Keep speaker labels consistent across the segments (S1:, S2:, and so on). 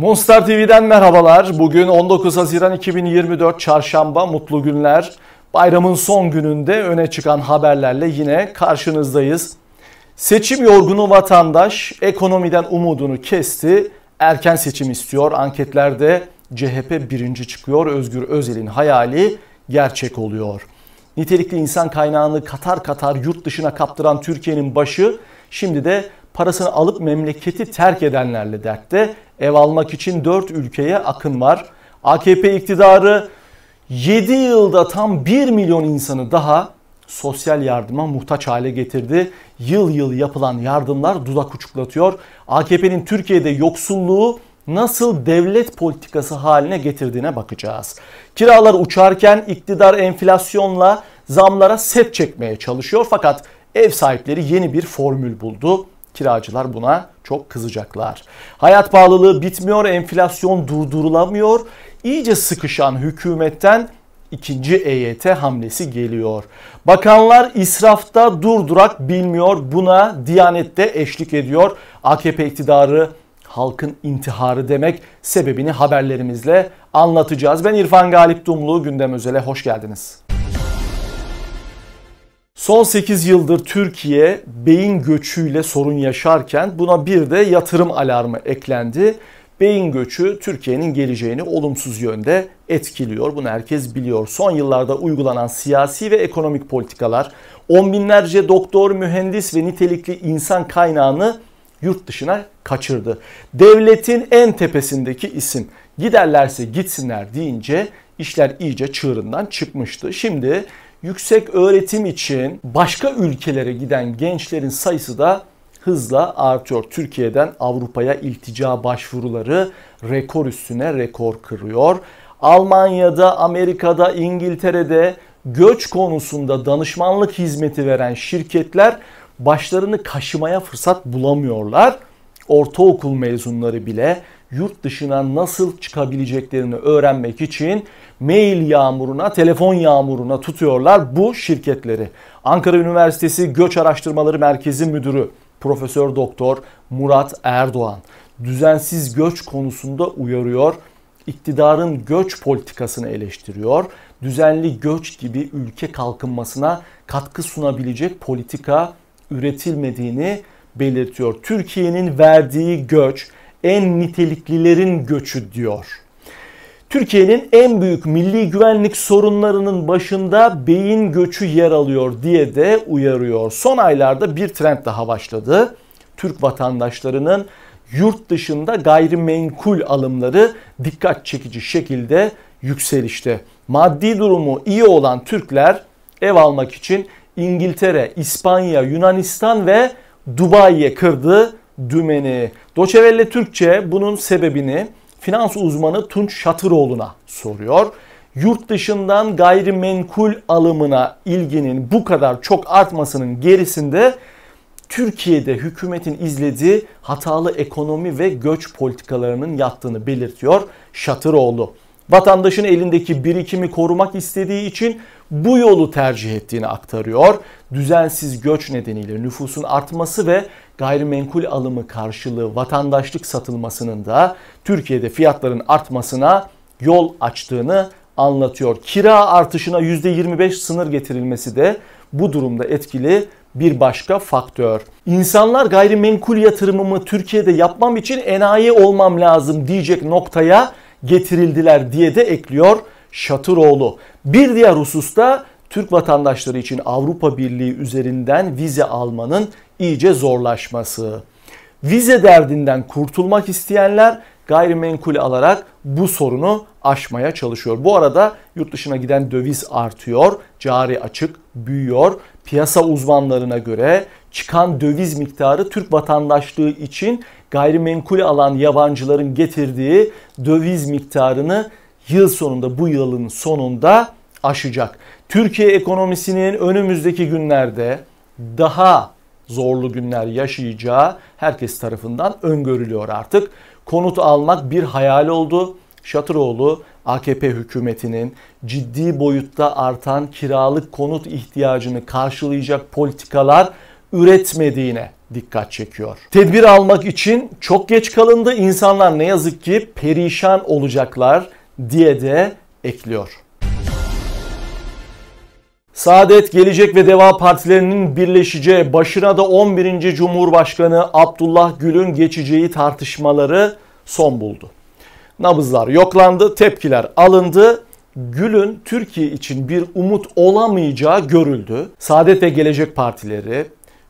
S1: Monster TV'den merhabalar. Bugün 19 Haziran 2024 Çarşamba. Mutlu günler. Bayramın son gününde öne çıkan haberlerle yine karşınızdayız. Seçim yorgunu vatandaş ekonomiden umudunu kesti. Erken seçim istiyor. Anketlerde CHP birinci çıkıyor. Özgür Özel'in hayali gerçek oluyor. Nitelikli insan kaynağını katar katar yurt dışına kaptıran Türkiye'nin başı şimdi de parasını alıp memleketi terk edenlerle dertte. Ev almak için 4 ülkeye akın var. AKP iktidarı 7 yılda tam 1 milyon insanı daha sosyal yardıma muhtaç hale getirdi. Yıl yıl yapılan yardımlar dudak uçuklatıyor. AKP'nin Türkiye'de yoksulluğu nasıl devlet politikası haline getirdiğine bakacağız. Kiralar uçarken iktidar enflasyonla zamlara set çekmeye çalışıyor fakat ev sahipleri yeni bir formül buldu. Kiracılar buna çok kızacaklar. Hayat pahalılığı bitmiyor, enflasyon durdurulamıyor. İyice sıkışan hükümetten ikinci EYT hamlesi geliyor. Bakanlar israfta durdurak bilmiyor. Buna Diyanet de eşlik ediyor. AKP iktidarı halkın intiharı demek sebebini haberlerimizle anlatacağız. Ben İrfan Galip Dumlu, Gündem Özel'e hoş geldiniz. Son 8 yıldır Türkiye beyin göçüyle sorun yaşarken buna bir de yatırım alarmı eklendi. Beyin göçü Türkiye'nin geleceğini olumsuz yönde etkiliyor. Bunu herkes biliyor. Son yıllarda uygulanan siyasi ve ekonomik politikalar on binlerce doktor, mühendis ve nitelikli insan kaynağını yurt dışına kaçırdı. Devletin en tepesindeki isim giderlerse gitsinler deyince işler iyice çığırından çıkmıştı. Şimdi yüksek öğretim için başka ülkelere giden gençlerin sayısı da hızla artıyor. Türkiye'den Avrupa'ya iltica başvuruları rekor üstüne rekor kırıyor. Almanya'da, Amerika'da, İngiltere'de göç konusunda danışmanlık hizmeti veren şirketler başlarını kaşımaya fırsat bulamıyorlar. Ortaokul mezunları bile yurt dışına nasıl çıkabileceklerini öğrenmek için mail yağmuruna, telefon yağmuruna tutuyorlar bu şirketleri. Ankara Üniversitesi Göç Araştırmaları Merkezi Müdürü Profesör Doktor Murat Erdoğan düzensiz göç konusunda uyarıyor. İktidarın göç politikasını eleştiriyor. Düzenli göç gibi ülke kalkınmasına katkı sunabilecek politika üretilmediğini belirtiyor. Türkiye'nin verdiği göç en niteliklilerin göçü diyor. Türkiye'nin en büyük milli güvenlik sorunlarının başında beyin göçü yer alıyor diye de uyarıyor. Son aylarda bir trend daha başladı. Türk vatandaşlarının yurt dışında gayrimenkul alımları dikkat çekici şekilde yükselişte. Maddi durumu iyi olan Türkler ev almak için İngiltere, İspanya, Yunanistan ve Dubai'ye kırdı dümeni. Doçevelle Türkçe bunun sebebini finans uzmanı Tunç Şatıroğlu'na soruyor. Yurt dışından gayrimenkul alımına ilginin bu kadar çok artmasının gerisinde Türkiye'de hükümetin izlediği hatalı ekonomi ve göç politikalarının yattığını belirtiyor Şatıroğlu. Vatandaşın elindeki birikimi korumak istediği için bu yolu tercih ettiğini aktarıyor. Düzensiz göç nedeniyle nüfusun artması ve gayrimenkul alımı karşılığı vatandaşlık satılmasının da Türkiye'de fiyatların artmasına yol açtığını anlatıyor. Kira artışına %25 sınır getirilmesi de bu durumda etkili bir başka faktör. İnsanlar gayrimenkul yatırımımı Türkiye'de yapmam için enayi olmam lazım diyecek noktaya getirildiler diye de ekliyor Şatıroğlu. Bir diğer hususta Türk vatandaşları için Avrupa Birliği üzerinden vize almanın iyice zorlaşması. Vize derdinden kurtulmak isteyenler gayrimenkul alarak bu sorunu aşmaya çalışıyor. Bu arada yurt dışına giden döviz artıyor, cari açık büyüyor. Piyasa uzmanlarına göre çıkan döviz miktarı Türk vatandaşlığı için gayrimenkul alan yabancıların getirdiği döviz miktarını yıl sonunda bu yılın sonunda aşacak. Türkiye ekonomisinin önümüzdeki günlerde daha zorlu günler yaşayacağı herkes tarafından öngörülüyor artık. Konut almak bir hayal oldu. Şatıroğlu AKP hükümetinin ciddi boyutta artan kiralık konut ihtiyacını karşılayacak politikalar üretmediğine dikkat çekiyor. Tedbir almak için çok geç kalındı. İnsanlar ne yazık ki perişan olacaklar diye de ekliyor. Saadet, Gelecek ve Deva partilerinin birleşeceği, başına da 11. Cumhurbaşkanı Abdullah Gül'ün geçeceği tartışmaları son buldu. Nabızlar yoklandı, tepkiler alındı. Gül'ün Türkiye için bir umut olamayacağı görüldü. Saadet ve Gelecek partileri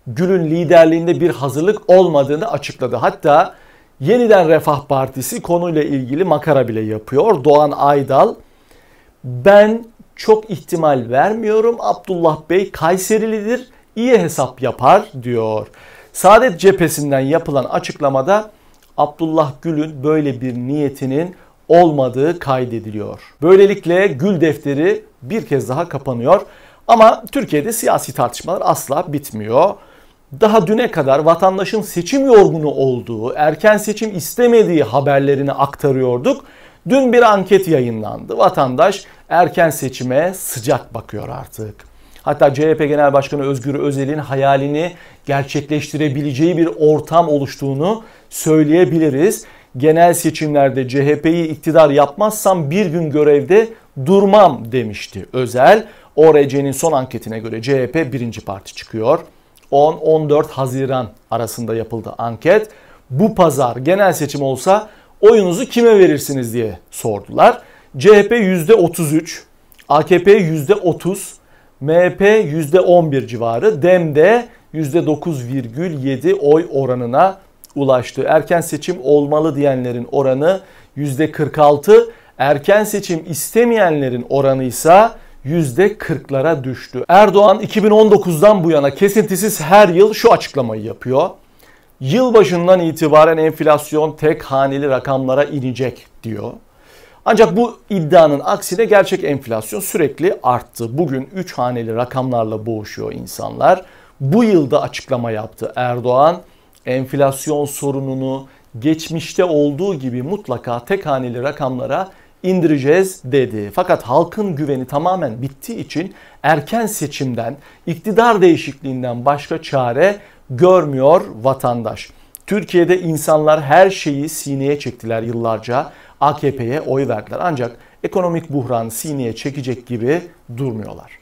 S1: Gül'ün liderliğinde bir hazırlık olmadığını açıkladı. Hatta Yeniden Refah Partisi konuyla ilgili makara bile yapıyor. Doğan Aydal ben çok ihtimal vermiyorum. Abdullah Bey Kayserilidir. iyi hesap yapar diyor. Saadet cephesinden yapılan açıklamada Abdullah Gül'ün böyle bir niyetinin olmadığı kaydediliyor. Böylelikle Gül defteri bir kez daha kapanıyor. Ama Türkiye'de siyasi tartışmalar asla bitmiyor daha düne kadar vatandaşın seçim yorgunu olduğu, erken seçim istemediği haberlerini aktarıyorduk. Dün bir anket yayınlandı. Vatandaş erken seçime sıcak bakıyor artık. Hatta CHP Genel Başkanı Özgür Özel'in hayalini gerçekleştirebileceği bir ortam oluştuğunu söyleyebiliriz. Genel seçimlerde CHP'yi iktidar yapmazsam bir gün görevde durmam demişti Özel. ORC'nin son anketine göre CHP birinci parti çıkıyor. 10-14 Haziran arasında yapıldı anket. Bu pazar genel seçim olsa oyunuzu kime verirsiniz diye sordular. CHP %33, AKP %30, MHP %11 civarı, DEM'de %9,7 oy oranına ulaştı. Erken seçim olmalı diyenlerin oranı %46, erken seçim istemeyenlerin oranı ise %40'lara düştü. Erdoğan 2019'dan bu yana kesintisiz her yıl şu açıklamayı yapıyor. Yılbaşından itibaren enflasyon tek haneli rakamlara inecek diyor. Ancak bu iddianın aksine gerçek enflasyon sürekli arttı. Bugün 3 haneli rakamlarla boğuşuyor insanlar. Bu yılda açıklama yaptı Erdoğan. Enflasyon sorununu geçmişte olduğu gibi mutlaka tek haneli rakamlara indireceğiz dedi. Fakat halkın güveni tamamen bittiği için erken seçimden, iktidar değişikliğinden başka çare görmüyor vatandaş. Türkiye'de insanlar her şeyi sineye çektiler yıllarca. AKP'ye oy verdiler. Ancak ekonomik buhran sineye çekecek gibi durmuyorlar.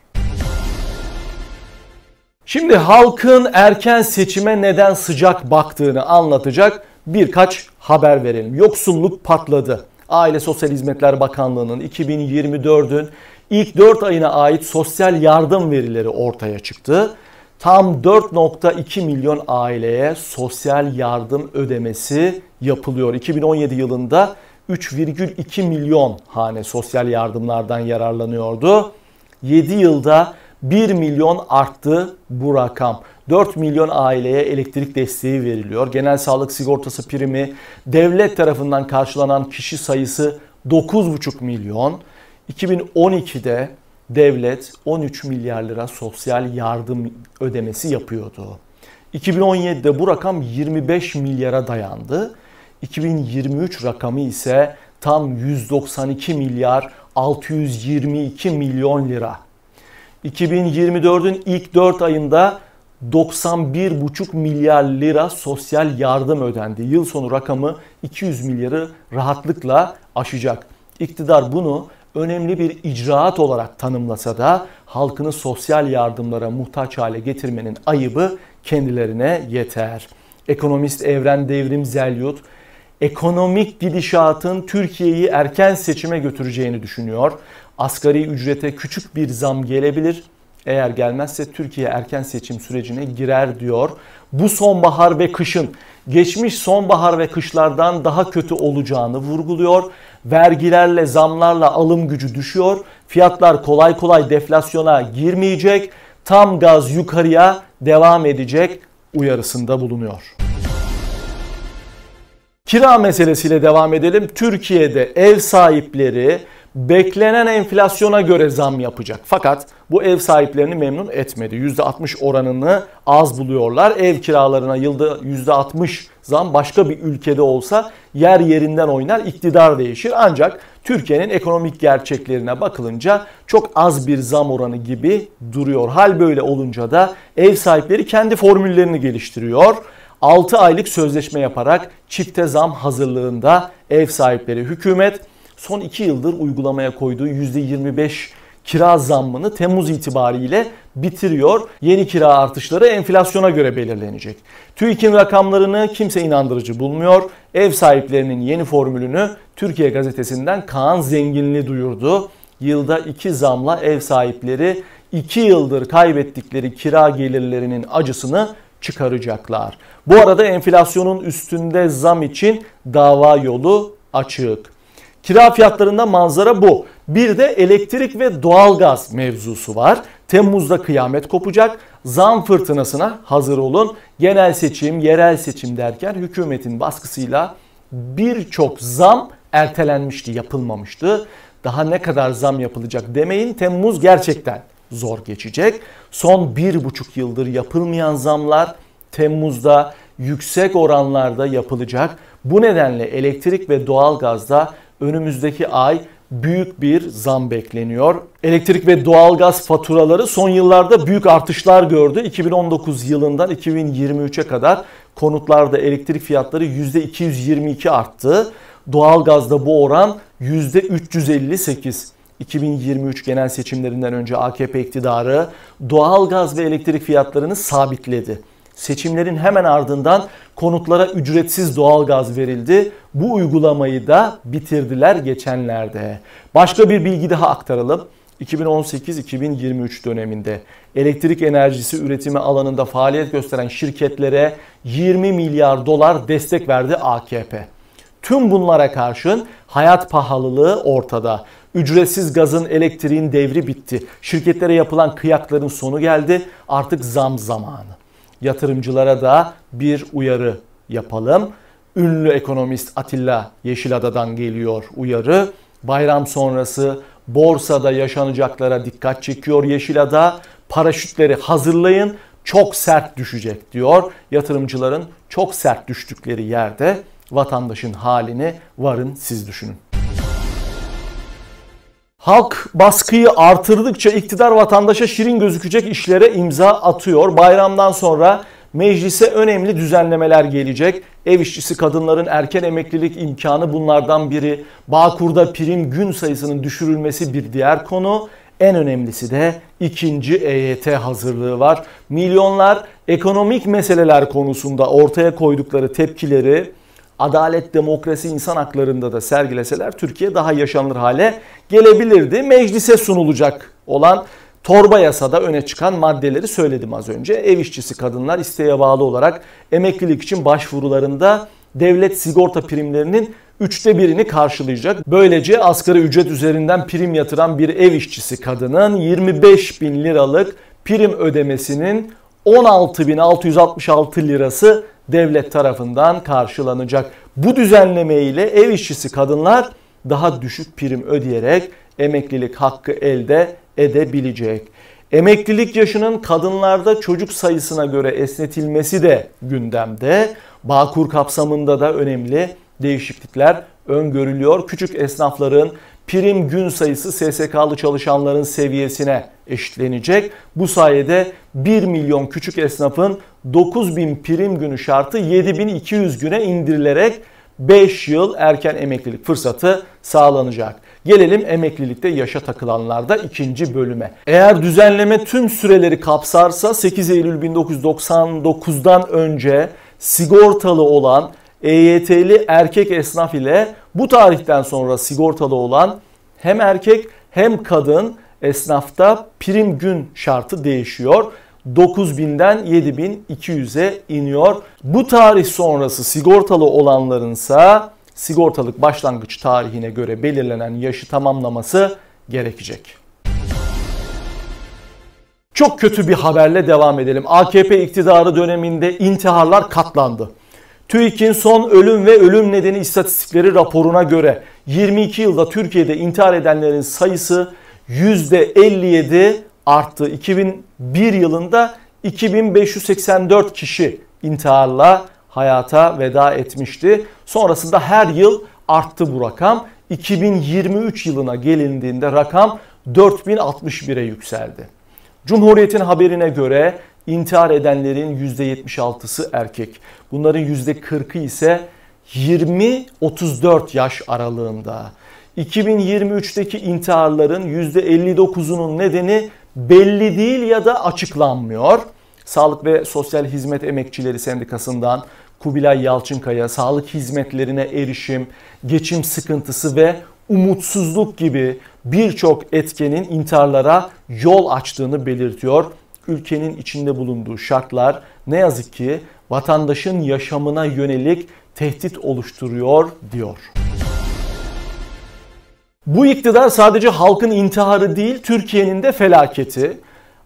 S1: Şimdi halkın erken seçime neden sıcak baktığını anlatacak birkaç haber verelim. Yoksulluk patladı. Aile Sosyal Hizmetler Bakanlığı'nın 2024'ün ilk 4 ayına ait sosyal yardım verileri ortaya çıktı. Tam 4.2 milyon aileye sosyal yardım ödemesi yapılıyor. 2017 yılında 3,2 milyon hane sosyal yardımlardan yararlanıyordu. 7 yılda 1 milyon arttı bu rakam. 4 milyon aileye elektrik desteği veriliyor. Genel sağlık sigortası primi devlet tarafından karşılanan kişi sayısı 9,5 milyon. 2012'de devlet 13 milyar lira sosyal yardım ödemesi yapıyordu. 2017'de bu rakam 25 milyara dayandı. 2023 rakamı ise tam 192 milyar 622 milyon lira. 2024'ün ilk 4 ayında 91,5 milyar lira sosyal yardım ödendi. Yıl sonu rakamı 200 milyarı rahatlıkla aşacak. İktidar bunu önemli bir icraat olarak tanımlasa da halkını sosyal yardımlara muhtaç hale getirmenin ayıbı kendilerine yeter. Ekonomist Evren Devrim Zelyut ekonomik gidişatın Türkiye'yi erken seçime götüreceğini düşünüyor. Asgari ücrete küçük bir zam gelebilir eğer gelmezse Türkiye erken seçim sürecine girer diyor. Bu sonbahar ve kışın geçmiş sonbahar ve kışlardan daha kötü olacağını vurguluyor. Vergilerle, zamlarla alım gücü düşüyor. Fiyatlar kolay kolay deflasyona girmeyecek. Tam gaz yukarıya devam edecek uyarısında bulunuyor. Kira meselesiyle devam edelim. Türkiye'de ev sahipleri beklenen enflasyona göre zam yapacak. Fakat bu ev sahiplerini memnun etmedi. %60 oranını az buluyorlar. Ev kiralarına yılda %60 zam başka bir ülkede olsa yer yerinden oynar, iktidar değişir. Ancak Türkiye'nin ekonomik gerçeklerine bakılınca çok az bir zam oranı gibi duruyor. Hal böyle olunca da ev sahipleri kendi formüllerini geliştiriyor. 6 aylık sözleşme yaparak çifte zam hazırlığında ev sahipleri hükümet son 2 yıldır uygulamaya koyduğu %25 kira zammını Temmuz itibariyle bitiriyor. Yeni kira artışları enflasyona göre belirlenecek. TÜİK'in rakamlarını kimse inandırıcı bulmuyor. Ev sahiplerinin yeni formülünü Türkiye gazetesinden Kaan Zenginli duyurdu. Yılda 2 zamla ev sahipleri 2 yıldır kaybettikleri kira gelirlerinin acısını çıkaracaklar. Bu arada enflasyonun üstünde zam için dava yolu açık. Kira fiyatlarında manzara bu. Bir de elektrik ve doğalgaz mevzusu var. Temmuz'da kıyamet kopacak. Zam fırtınasına hazır olun. Genel seçim, yerel seçim derken hükümetin baskısıyla birçok zam ertelenmişti, yapılmamıştı. Daha ne kadar zam yapılacak demeyin. Temmuz gerçekten zor geçecek. Son bir buçuk yıldır yapılmayan zamlar Temmuz'da yüksek oranlarda yapılacak. Bu nedenle elektrik ve doğalgazda önümüzdeki ay büyük bir zam bekleniyor. Elektrik ve doğalgaz faturaları son yıllarda büyük artışlar gördü. 2019 yılından 2023'e kadar konutlarda elektrik fiyatları %222 arttı. Doğalgazda bu oran %358. 2023 genel seçimlerinden önce AKP iktidarı doğalgaz ve elektrik fiyatlarını sabitledi. Seçimlerin hemen ardından konutlara ücretsiz doğalgaz verildi. Bu uygulamayı da bitirdiler geçenlerde. Başka bir bilgi daha aktaralım. 2018-2023 döneminde elektrik enerjisi üretimi alanında faaliyet gösteren şirketlere 20 milyar dolar destek verdi AKP. Tüm bunlara karşın hayat pahalılığı ortada. Ücretsiz gazın, elektriğin devri bitti. Şirketlere yapılan kıyakların sonu geldi. Artık zam zamanı yatırımcılara da bir uyarı yapalım. Ünlü ekonomist Atilla Yeşilada'dan geliyor uyarı. Bayram sonrası borsada yaşanacaklara dikkat çekiyor Yeşilada. Paraşütleri hazırlayın çok sert düşecek diyor. Yatırımcıların çok sert düştükleri yerde vatandaşın halini varın siz düşünün. Halk baskıyı artırdıkça iktidar vatandaşa şirin gözükecek işlere imza atıyor. Bayramdan sonra meclise önemli düzenlemeler gelecek. Ev işçisi kadınların erken emeklilik imkanı bunlardan biri. Bağkur'da prim gün sayısının düşürülmesi bir diğer konu. En önemlisi de ikinci EYT hazırlığı var. Milyonlar ekonomik meseleler konusunda ortaya koydukları tepkileri adalet, demokrasi, insan haklarında da sergileseler Türkiye daha yaşanır hale gelebilirdi. Meclise sunulacak olan torba yasada öne çıkan maddeleri söyledim az önce. Ev işçisi kadınlar isteğe bağlı olarak emeklilik için başvurularında devlet sigorta primlerinin üçte birini karşılayacak. Böylece asgari ücret üzerinden prim yatıran bir ev işçisi kadının 25 bin liralık prim ödemesinin 16.666 lirası devlet tarafından karşılanacak. Bu düzenleme ile ev işçisi kadınlar daha düşük prim ödeyerek emeklilik hakkı elde edebilecek. Emeklilik yaşının kadınlarda çocuk sayısına göre esnetilmesi de gündemde. Bağkur kapsamında da önemli değişiklikler öngörülüyor. Küçük esnafların prim gün sayısı SSK'lı çalışanların seviyesine eşitlenecek. Bu sayede 1 milyon küçük esnafın 9 bin prim günü şartı 7200 güne indirilerek 5 yıl erken emeklilik fırsatı sağlanacak. Gelelim emeklilikte yaşa takılanlarda ikinci bölüme. Eğer düzenleme tüm süreleri kapsarsa 8 Eylül 1999'dan önce sigortalı olan EYT'li erkek esnaf ile bu tarihten sonra sigortalı olan hem erkek hem kadın esnafta prim gün şartı değişiyor. 9000'den 7200'e iniyor. Bu tarih sonrası sigortalı olanlarınsa sigortalık başlangıç tarihine göre belirlenen yaşı tamamlaması gerekecek. Çok kötü bir haberle devam edelim. AKP iktidarı döneminde intiharlar katlandı. TÜİK'in son ölüm ve ölüm nedeni istatistikleri raporuna göre 22 yılda Türkiye'de intihar edenlerin sayısı %57 arttı. 2001 yılında 2584 kişi intiharla hayata veda etmişti. Sonrasında her yıl arttı bu rakam. 2023 yılına gelindiğinde rakam 4061'e yükseldi. Cumhuriyet'in haberine göre İntihar edenlerin %76'sı erkek. Bunların %40'ı ise 20-34 yaş aralığında. 2023'teki intiharların %59'unun nedeni belli değil ya da açıklanmıyor. Sağlık ve Sosyal Hizmet Emekçileri Sendikası'ndan Kubilay Yalçınkaya sağlık hizmetlerine erişim, geçim sıkıntısı ve umutsuzluk gibi birçok etkenin intiharlara yol açtığını belirtiyor ülkenin içinde bulunduğu şartlar ne yazık ki vatandaşın yaşamına yönelik tehdit oluşturuyor diyor. Bu iktidar sadece halkın intiharı değil Türkiye'nin de felaketi.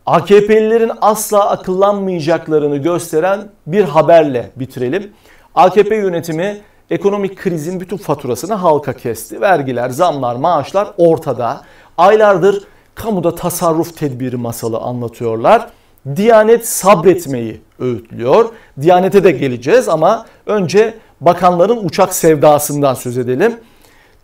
S1: AKP'lilerin asla akıllanmayacaklarını gösteren bir haberle bitirelim. AKP yönetimi ekonomik krizin bütün faturasını halka kesti. Vergiler, zamlar, maaşlar ortada. Aylardır kamuda tasarruf tedbiri masalı anlatıyorlar. Diyanet sabretmeyi öğütlüyor. Diyanete de geleceğiz ama önce bakanların uçak sevdasından söz edelim.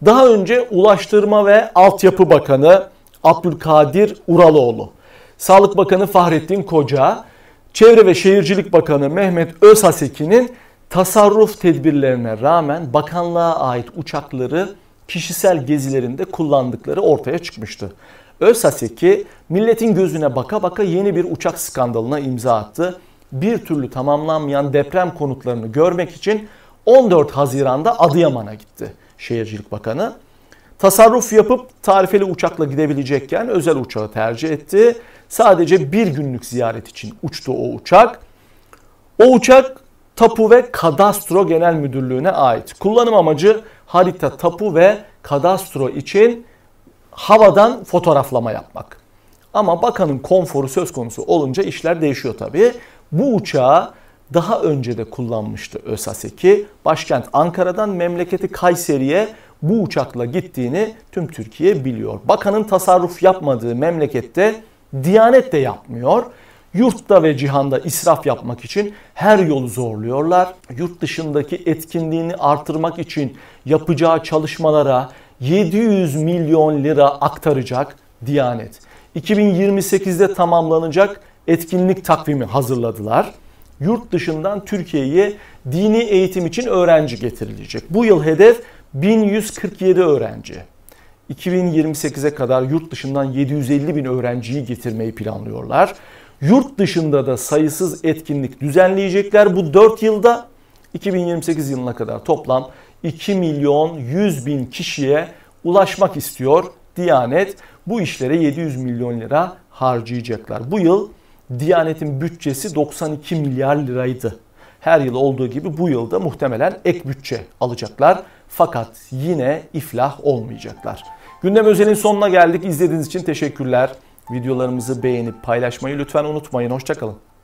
S1: Daha önce Ulaştırma ve Altyapı Bakanı Abdülkadir Uraloğlu, Sağlık Bakanı Fahrettin Koca, Çevre ve Şehircilik Bakanı Mehmet Özhaseki'nin tasarruf tedbirlerine rağmen bakanlığa ait uçakları kişisel gezilerinde kullandıkları ortaya çıkmıştı. Özsaseki milletin gözüne baka baka yeni bir uçak skandalına imza attı. Bir türlü tamamlanmayan deprem konutlarını görmek için 14 Haziran'da Adıyaman'a gitti Şehircilik Bakanı. Tasarruf yapıp tarifeli uçakla gidebilecekken özel uçağı tercih etti. Sadece bir günlük ziyaret için uçtu o uçak. O uçak Tapu ve Kadastro Genel Müdürlüğü'ne ait. Kullanım amacı harita, tapu ve kadastro için havadan fotoğraflama yapmak. Ama bakanın konforu söz konusu olunca işler değişiyor tabii. Bu uçağı daha önce de kullanmıştı ÖSASEK'i. Başkent Ankara'dan memleketi Kayseri'ye bu uçakla gittiğini tüm Türkiye biliyor. Bakanın tasarruf yapmadığı memlekette Diyanet de yapmıyor. Yurtta ve cihanda israf yapmak için her yolu zorluyorlar. Yurt dışındaki etkinliğini artırmak için yapacağı çalışmalara, 700 milyon lira aktaracak Diyanet. 2028'de tamamlanacak etkinlik takvimi hazırladılar. Yurt dışından Türkiye'ye dini eğitim için öğrenci getirilecek. Bu yıl hedef 1147 öğrenci. 2028'e kadar yurt dışından 750 bin öğrenciyi getirmeyi planlıyorlar. Yurt dışında da sayısız etkinlik düzenleyecekler bu 4 yılda 2028 yılına kadar toplam 2 milyon 100 bin kişiye ulaşmak istiyor Diyanet. Bu işlere 700 milyon lira harcayacaklar. Bu yıl Diyanet'in bütçesi 92 milyar liraydı. Her yıl olduğu gibi bu yılda muhtemelen ek bütçe alacaklar. Fakat yine iflah olmayacaklar. Gündem özelin sonuna geldik. İzlediğiniz için teşekkürler. Videolarımızı beğenip paylaşmayı lütfen unutmayın. Hoşçakalın.